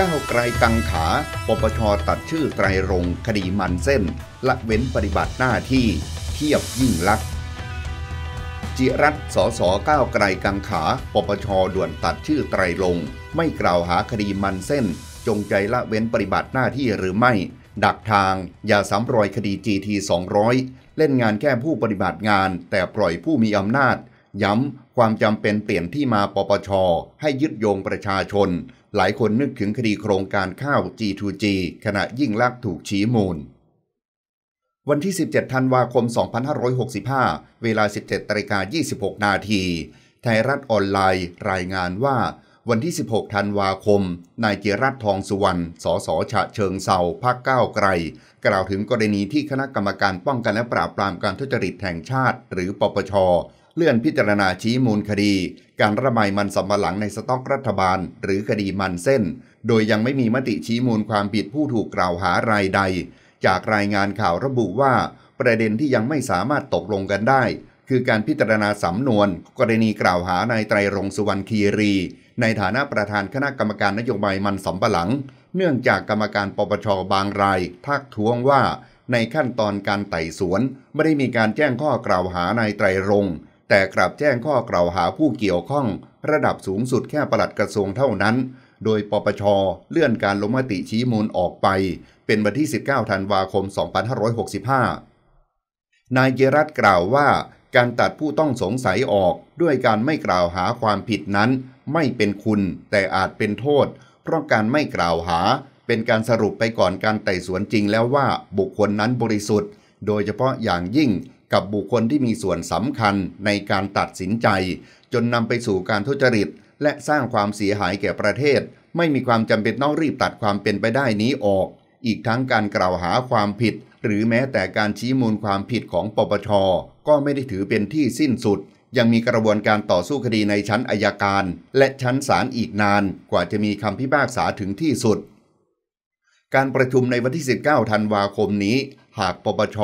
ก้าวไกลกังขา ปปชตัดชื่อไตรรงคดีมันเส้น ละเว้นปฏิบัติหน้าที่เทียบยิ่งลักษจิรัตสสก้าวไกลกังขา ปปชด่วนตัดชื่อไตรลงไม่กล่าวหาคดีมันเส้น จงใจละเว้นปฏิบัติหน้าที่หรือไม่ ดักทางอย่าซ้ำรอยคดีจีที200เล่นงานแค่ผู้ปฏิบัติงานแต่ปล่อยผู้มีอำนาจ ย้ำความจำเป็นเปลี่ยนที่มาปปช ให้ยึดโยงประชาชน หลายคนนึกถึงคดีโครงการข้าว G2G ขณะยิ่งลักถูกชี้มูล วันที่ 17ธันวาคม 2565 เวลา 17ตริกา26นาที ไทยรัฐออนไลน์รายงานว่า วันที่ 16ธันวาคม นายเจรัตทองสุวรรณสสฉะเชิงเซาพักก้าวไกล กล่าวถึงกรณีที่คณะกรรมการป้องกันและปราบปรามการทุจริตแห่งชาติ หรือปปชเลื่อนพิจารณาชี้มูลคดี การระบายมันสำปะหลังในสต็อกรัฐบาลหรือคดีมันเส้น โดยยังไม่มีมติชี้มูลความผิดผู้ถูกกล่าวหารายใด จากรายงานข่าวระบุว่า ประเด็นที่ยังไม่สามารถตกลงกันได้ คือการพิจารณาสำนวน กรณีกล่าวหานายไตรรงสุวรรณคีรี ในฐานะประธานคณะกรรมการนโยบายมันสำปะหลัง เนื่องจากกรรมการปปชบางรายทักท้วงว่า ในขั้นตอนการไต่สวน ไม่ได้มีการแจ้งข้อกล่าวหานายไตรรงแต่กลับแจ้งข้อกล่าวหาผู้เกี่ยวข้อง ระดับสูงสุดแค่ปลัดกระทรวงเท่านั้น โดยปปช เลื่อนการลงมติชี้มูลออกไป เป็นวันที่ 19 ธันวาคม 2565 นายเยรัตกล่าวว่าการตัดผู้ต้องสงสัยออกด้วยการไม่กล่าวหาความผิดนั้นไม่เป็นคุณ แต่อาจเป็นโทษ เพราะการไม่กล่าวหาเป็นการสรุปไปก่อนการไต่สวนจริงแล้วว่าบุคคลนั้นบริสุทธิ์ โดยเฉพาะอย่างยิ่งกับบุคคลที่มีส่วนสำคัญในการตัดสินใจ จนนำไปสู่การทุจริตและสร้างความเสียหายแก่ประเทศ ไม่มีความจำเป็นต้องรีบตัดความเป็นไปได้นี้ออก อีกทั้งการกล่าวหาความผิด หรือแม้แต่การชี้มูลความผิดของปปชก็ไม่ได้ถือเป็นที่สิ้นสุด ยังมีกระบวนการต่อสู้คดีในชั้นอายการ และชั้นศาลอีกนานกว่าจะมีคำพิพากษาถึงที่สุด การประชุมในวันที่ 19ธันวาคมนี้หากปปช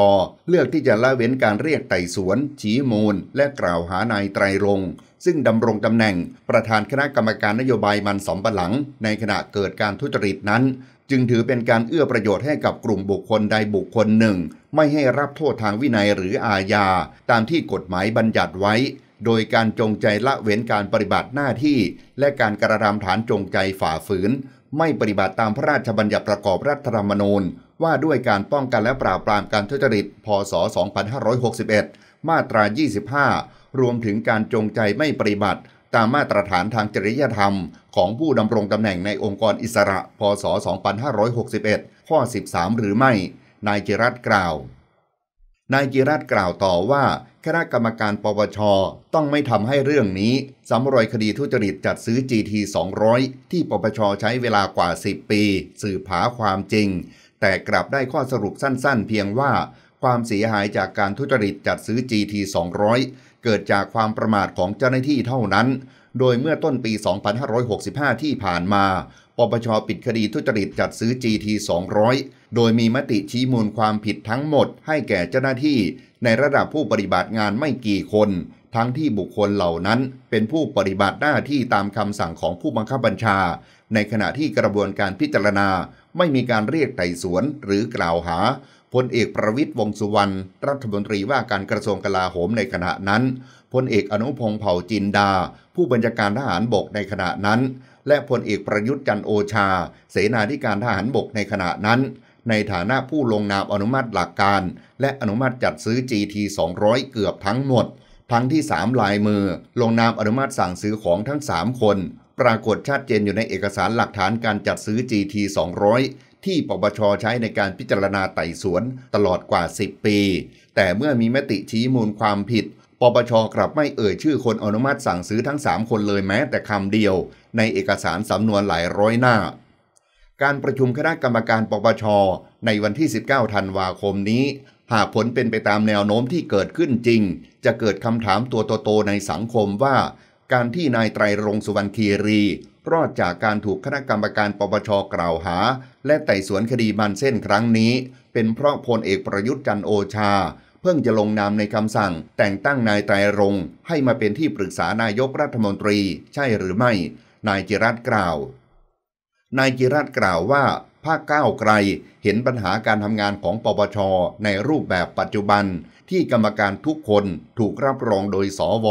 เลือกที่จะละเว้นการเรียกไต่สวนชี้มูล และกล่าวหานายไตรรง ซึ่งดำรงตำแหน่งประธานคณะกรรมการนโยบายมันสมปะหลัง ในขณะเกิดการทุจริตนั้น จึงถือเป็นการเอื้อประโยชน์ให้กับกลุ่มบุคคลใดบุคคลหนึ่ง ไม่ให้รับโทษทางวินัยหรืออาญา ตามที่กฎหมายบัญญัติไว้ โดยการจงใจละเว้นการปฏิบัติหน้าที่ และการกระทำฐานจงใจฝ่าฝืนไม่ปฏิบัติตามพระราชบัญญัติประกอบรัฐธรรมนูญว่าด้วยการป้องกันและปราบปรามการทุจริตพศ2561 มาตรา 25 รวมถึงการจงใจไม่ปฏิบัติ ตามมาตรฐานทางจริยธรรม ของผู้ดำรงตำแหน่งในองค์กรอิสระพศ2561 ข้อ 13 หรือไม่ นายจิรัตกล่าว นายจิรัตกล่าวต่อว่า คณะกรรมการปปชต้องไม่ทำให้เรื่องนี้สำรอยคดีทุจริตจัดซื้อ GT 200 ที่ปปชใช้เวลากว่า 10 ปี สืบหาความจริงแต่กลับได้ข้อสรุปสั้นๆเพียงว่า ความเสียหายจากการทุจริตจัดซื้อ GT 200 เกิดจากความประมาทของเจ้าหน้าที่เท่านั้น โดยเมื่อต้นปี 2565 ที่ผ่านมา ปปชปิดคดีทุจริตจัดซื้อ GT 200 โดยมีมติชี้มูลความผิดทั้งหมดให้แก่เจ้าหน้าที่ ในระดับผู้ปฏิบัติงานไม่กี่คน ทั้งที่บุคคลเหล่านั้น เป็นผู้ปฏิบัติหน้าที่ตามคำสั่งของผู้บังคับบัญชาในขณะที่กระบวนการพิจารณาไม่มีการเรียกไต่สวนหรือกล่าวหาพลเอกประวิทยวงสุวรรณรัฐมนตรีว่าการกระทรวงกลาโหมในขณะนั้นพลเอกอนุพงษ์เผ่าจินดา ผู้บัญชาการทหารบกในขณะนั้น และพลเอกประยุทธ์จันโอชา เสนาธิการทหารบกในขณะนั้น ในฐานะผู้ลงนามอนุมัติหลักการ และอนุมัติจัดซื้อ GT 200เกือบทั้งหมดทั้งที่3ลายมือ ลงนามอนุมัติสั่งซื้อของทั้ง3คนปรากฏชัดเจนอยู่ในเอกสารหลักฐานการจัดซื้อ GT 200 ที่ปปชใช้ในการพิจารณาไต่สวนตลอดกว่า 10 ปี แต่เมื่อมีมติชี้มูลความผิด ปปชกลับไม่เอ่ยชื่อคนอนุมัติสั่งซื้อทั้ง3คนเลยแม้แต่คำเดียวในเอกสารสำนวนหลายร้อยหน้า การประชุมคณะกรรมการปปชในวันที่ 19 ธันวาคมนี้ หากผลเป็นไปตามแนวโน้มที่เกิดขึ้นจริง จะเกิดคำถามตัวโตๆในสังคมว่าการที่นายไตรรงสุวรรณคีรีรอดจากการถูกคณะกรรมการปปชกล่าวหา และไต่สวนคดีบันเส้นครั้งนี้ เป็นเพราะพลเอกประยุทธ์จันโอชา เพิ่งจะลงนามในคำสั่งแต่งตั้งนายไตรรงให้มาเป็นที่ปรึกษานายกรัฐมนตรี ใช่หรือไม่ นายจิรัตกล่าว นายจิรัตกล่าวว่าภาคก้าวไกลเห็นปัญหาการทำงานของปปชในรูปแบบปัจจุบันที่กรรมการทุกคนถูกรับรองโดยสอว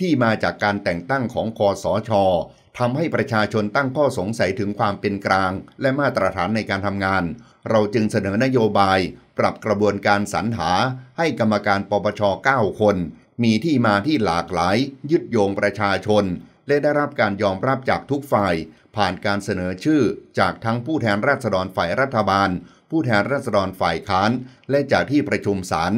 ที่มาจากการแต่งตั้งของคอสชทำให้ประชาชนตั้งข้อสงสัยถึงความเป็นกลาง และมาตรฐานในการทำงาน เราจึงเสนอนโยบายปรับกระบวนการสรรหา ให้กรรมการปปช9 คน มีที่มาที่หลากหลาย ยึดโยงประชาชน และได้รับการยอมรับจากทุกฝ่าย ผ่านการเสนอชื่อจากทั้งผู้แทนราษฎรฝ่ายรัฐบาล ผู้แทนราษฎรฝ่ายค้าน และจากที่ประชุมศาล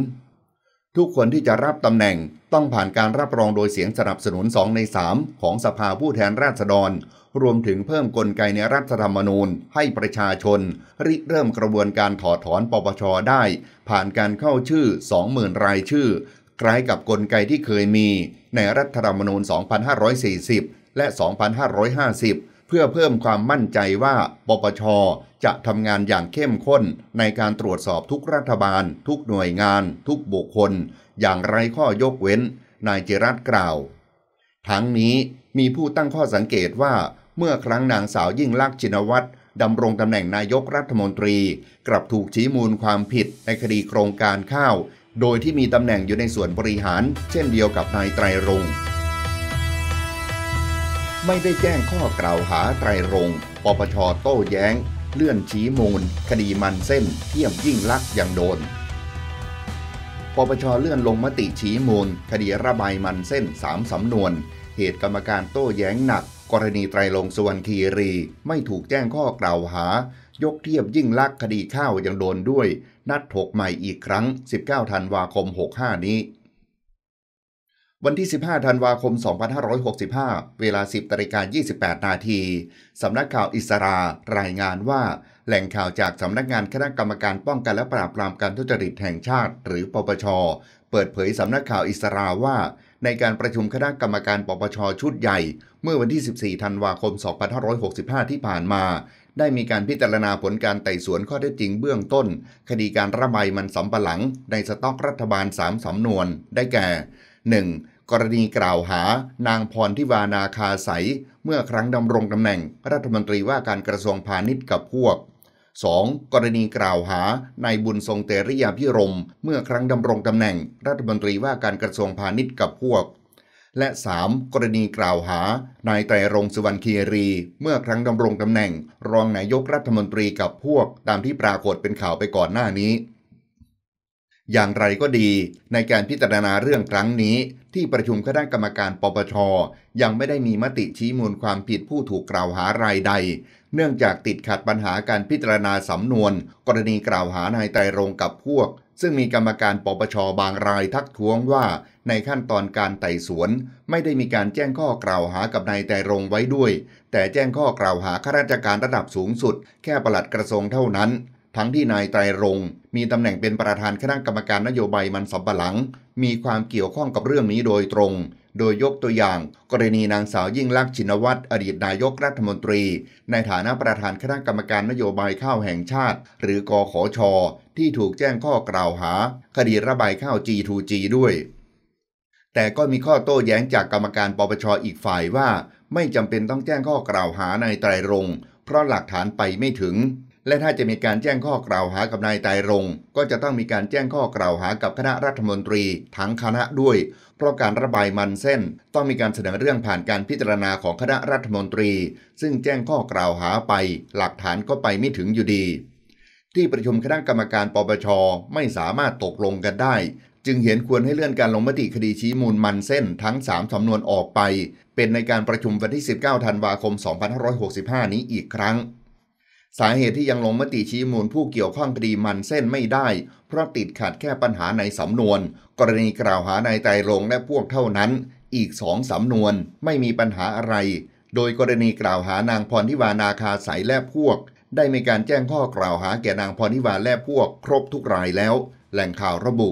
ทุกคนที่จะรับตำแหน่งต้องผ่านการรับรองโดยเสียงสนับสนุน 2 ใน 3 ของสภาผู้แทนราษฎร รวมถึงเพิ่มกลไกในรัฐธรรมนูญให้ประชาชน ริเริ่มกระบวนการถอดถอนปปชได้ผ่านการเข้าชื่อ 20,000 รายชื่อคล้ายกับกลไกที่เคยมี ในรัฐธรรมนูญ 2540 และ 2550เพื่อเพิ่มความมั่นใจว่าปปชจะทำงานอย่างเข้มข้นในการตรวจสอบทุกรัฐบาล ทุกหน่วยงาน ทุกบุคคล อย่างไรข้อยกเว้นนายเจรัตกล่าว ทั้งนี้มีผู้ตั้งข้อสังเกตว่า เมื่อครั้งนางสาวยิ่งลักษณ์ชินวัตรดำรงตำแหน่งนายกรัฐมนตรีกลับถูกชี้มูลความผิดในคดีโครงการข้าว โดยที่มีตำแหน่งอยู่ในส่วนบริหาร เช่นเดียวกับนายไตรรงค์ไม่ได้แจ้งข้อกล่าวหาไตรรงปปชโต้แย้ง เลื่อนชี้มูล คดีมันเส้น เทียมยิ่งลักษ์ยังโดน ปปชเลื่อนลงมติชี้มูล คดีระบายมันเส้นสามสำนวน เหตุกรรมการโต้แย้งหนัก กรณีไตรรงสุวรรณคีรี ไม่ถูกแจ้งข้อกล่าวหา ยกเทียบยิ่งลักษ์คดีข้าวยังโดนด้วย นัดถกใหม่อีกครั้ง 19 ธันวาคม 65 นี้วันที่ 15 ธันวาคม 2565 เวลา 10ตริกา28 นาทีสำนักข่าวอิสรา รายงานว่า แหล่งข่าวจากสำนักงานคณะกรรมการป้องกันและปราบปรามการทุจริตแห่งชาติ หรือ ปปช เปิดเผยสำนักข่าวอิสราว่า ในการประชุมคณะกรรมการปปช ชุดใหญ่ เมื่อวันที่ 14 ธันวาคม 2565 ที่ผ่านมา ได้มีการพิจารณาผลการไต่สวนข้อเท็จจริงเบื้องต้น คดีการระบายมันสำปะหลังในสต็อกรัฐบาล3สำนวนได้แก่ 1. กรณีกล่าวหานางพรทิวานาคาใสเมื่อครั้งดำรงตำแหน่งรัฐมนตรีว่าการกระทรวงพาณิชย์กับพวก 2. กรณีกล่าวหานายบุญทรงเตริยาพิรมเมื่อครั้งดำรงตำแหน่งรัฐมนตรีว่าการกระทรวงพาณิชย์กับพวก และ 3. กรณีกล่าวหา นายไตรรงสุวรรณคีรี เมื่อครั้งดำรงตำแหน่งรองนายกรัฐมนตรีกับพวกตามที่ปรากฏเป็นข่าวไปก่อนหน้านี้อย่างไรก็ดี ในการพิจารณาเรื่องครั้งนี้ ที่ประชุมคณะกรรมการปปชยังไม่ได้มีมติชี้มูลความผิดผู้ถูกกล่าวหารายใด เนื่องจากติดขัดปัญหาการพิจารณาสำนวน กรณีกล่าวหานายไตรรงกับพวก ซึ่งมีกรรมการปปชบางรายทักท้วงว่า ในขั้นตอนการไต่สวน ไม่ได้มีการแจ้งข้อกล่าวหากับนายไตรรงไว้ด้วย แต่แจ้งข้อกล่าวหาข้าราชการระดับสูงสุดแค่ปลัดกระทรวงเท่านั้นทั้งที่นายไตรรงค์มีตำแหน่งเป็นประธานคณะกรรมการนโยบายมันสำปะหลัง มีความเกี่ยวข้องกับเรื่องนี้โดยตรง โดยยกตัวอย่างกรณีนางสาวยิ่งลักษณ์ชินวัตรอดีตนายกรัฐมนตรี ในฐานะประธานคณะกรรมการนโยบายข้าวแห่งชาติ หรือกอขอชอที่ถูกแจ้งข้อกล่าวหา คดีระบายข้าว G2G ด้วย แต่ก็มีข้อโต้แย้งจากกรรมการปปชอีกฝ่ายว่า ไม่จำเป็นต้องแจ้งข้อกล่าวหานายไตรรงค์เพราะหลักฐานไปไม่ถึงและถ้าจะมีการแจ้งข้อกล่าวหากับนายตายรงก็จะต้องมีการแจ้งข้อกล่าวหากับคณะรัฐมนตรีทั้งคณะด้วย เพราะการระบายมันเส้นต้องมีการเสนอเรื่องผ่านการพิจารณาของคณะรัฐมนตรี ซึ่งแจ้งข้อกล่าวหาไป หลักฐานก็ไปไม่ถึงอยู่ดี ที่ประชุมคณะกรรมการปปชไม่สามารถตกลงกันได้ จึงเห็นควรให้เลื่อนการลงมติคดีชี้มูลมันเส้นทั้ง3สำนวนออกไปเป็นในการประชุมวันที่ 19ธันวาคม 2565 นี้อีกครั้งสาเหตุที่ยังลงมติชี้มูลผู้เกี่ยวข้องคดีมันเส้นไม่ได้ เพราะติดขัดแค่ปัญหาในสำนวน กรณีกล่าวหานายไตรงและพวกเท่านั้น อีกสองสำนวนไม่มีปัญหาอะไร โดยกรณีกล่าวหานางพรทิวานาคาสายและพวก ได้มีการแจ้งข้อกล่าวหาแก่นางพรทิวาและพวก ครบทุกรายแล้ว แหล่งข่าวระบุ